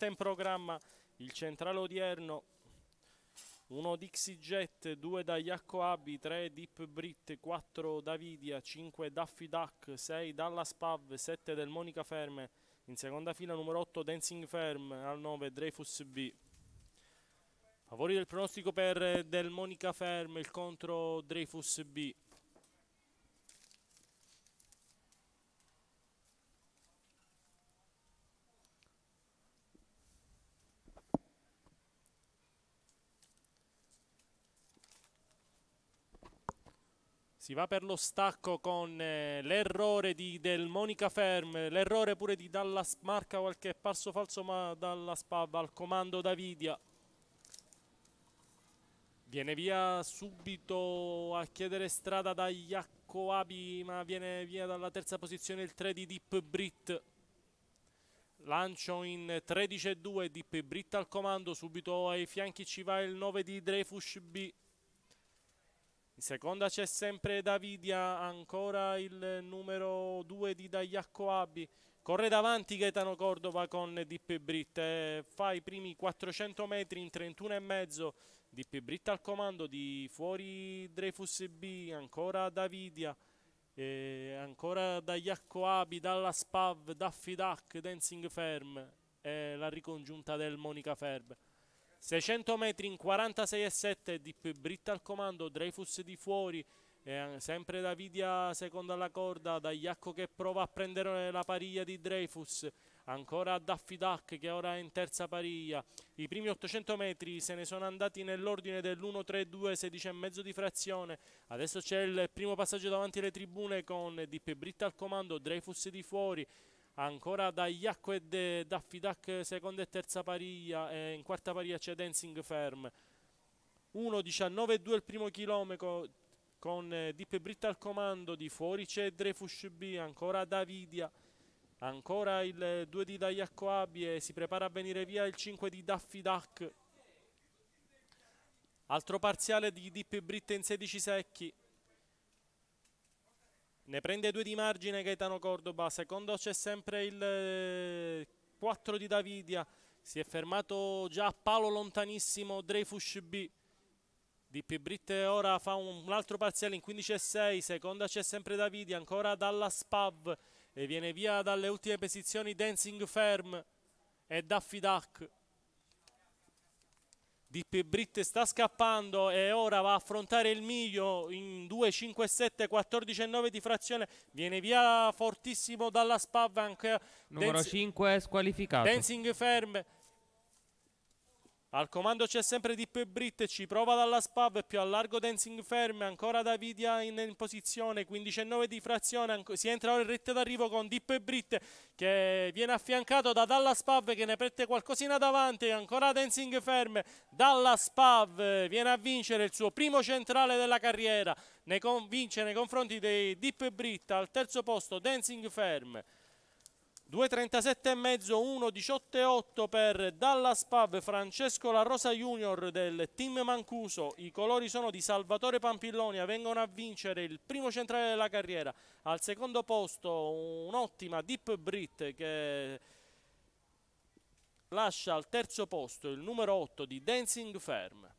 Sta in programma il centrale odierno, uno Dixie Jet, 2 da Iacco Abbi, 3 Deep Brit, 4 da Vidia, 5 Daffy Duck, 6 Dalla Spav, 7 del Monica Ferme, in seconda fila numero 8 Dancing Ferm, al 9 Dreyfus B. Favori del pronostico per Del Monica Ferm, il contro Dreyfus B. si va per lo stacco con eh, l'errore del Monica Ferm, l'errore pure di Dallas Marca qualche passo falso ma Dallas Pab al comando Davidia. Viene via subito a chiedere strada da Abi, ma viene via dalla terza posizione il 3 di Deep Brit. Lancio in 13 2 Deep Brit al comando, subito ai fianchi ci va il 9 di Dreyfus B. In seconda c'è sempre Davidia, ancora il numero 2 di Dagliacco Abbi. Corre davanti Gaetano Cordova con Dippe Britt, eh, fa i primi 400 metri in 31,5. Dippe Britt al comando di fuori Dreyfus B, ancora Davidia, eh, ancora Dagliacco Abbi, dalla Spav, Daffy Duck, Dancing Firm e eh, la ricongiunta del Monica Ferb. 600 metri in 46,7 di Britta al comando, Dreyfus di fuori, eh, sempre Davidia seconda alla corda, Dagliacco che prova a prendere la pariglia di Dreyfus, ancora Daffy Duck che ora è in terza pariglia. I primi 800 metri se ne sono andati nell'ordine dell'1-3-2, 16 e mezzo di frazione. Adesso c'è il primo passaggio davanti alle tribune con Dippe Britta al comando, Dreyfus di fuori, ancora da Iacco e De, Daffy Duck seconda e terza pariglia, e in quarta pariglia c'è Dancing Ferm. 1.19.2 il primo chilometro con eh, Deep Britt al comando, di fuori c'è Dreyfus B, ancora Davidia, ancora il 2 eh, di Daiacco Abi e si prepara a venire via il 5 di Daffy Duck. Altro parziale di Deep Brit in 16 secchi. Ne prende due di margine Gaetano Cordoba, secondo c'è sempre il 4 eh, di Davidia, si è fermato già a palo lontanissimo Dreyfus B. DP Britte ora fa un, altro parziale in 15,6, seconda c'è sempre Davidia, ancora dalla Spav e viene via dalle ultime posizioni Dancing Firm e Daffy Duck. Di Britt sta scappando e ora va a affrontare il miglio in 2, 5, 7, 14 9 di frazione. Viene via fortissimo dalla Spavank. Numero Danzi 5 squalificato. Dancing Ferm al comando c'è sempre Deep più Britt, ci prova dalla spav, più a largo Dancing Ferme, ancora Davidia in, in posizione, 15-9 di frazione, si entra ora in retta d'arrivo con Deep e Britt che viene affiancato da Dalla Spav che ne prende qualcosina davanti, ancora Dancing Ferme, Dalla Spav viene a vincere il suo primo centrale della carriera, ne convince nei confronti dei Deep e Britt al terzo posto Dancing Ferme. 2.37 e mezzo, 1.18 per Dallas Pav, Francesco La Rosa Junior del team Mancuso. I colori sono di Salvatore Pampillonia, vengono a vincere il primo centrale della carriera. Al secondo posto un'ottima Deep Brit che lascia al terzo posto il numero 8 di Dancing Firm.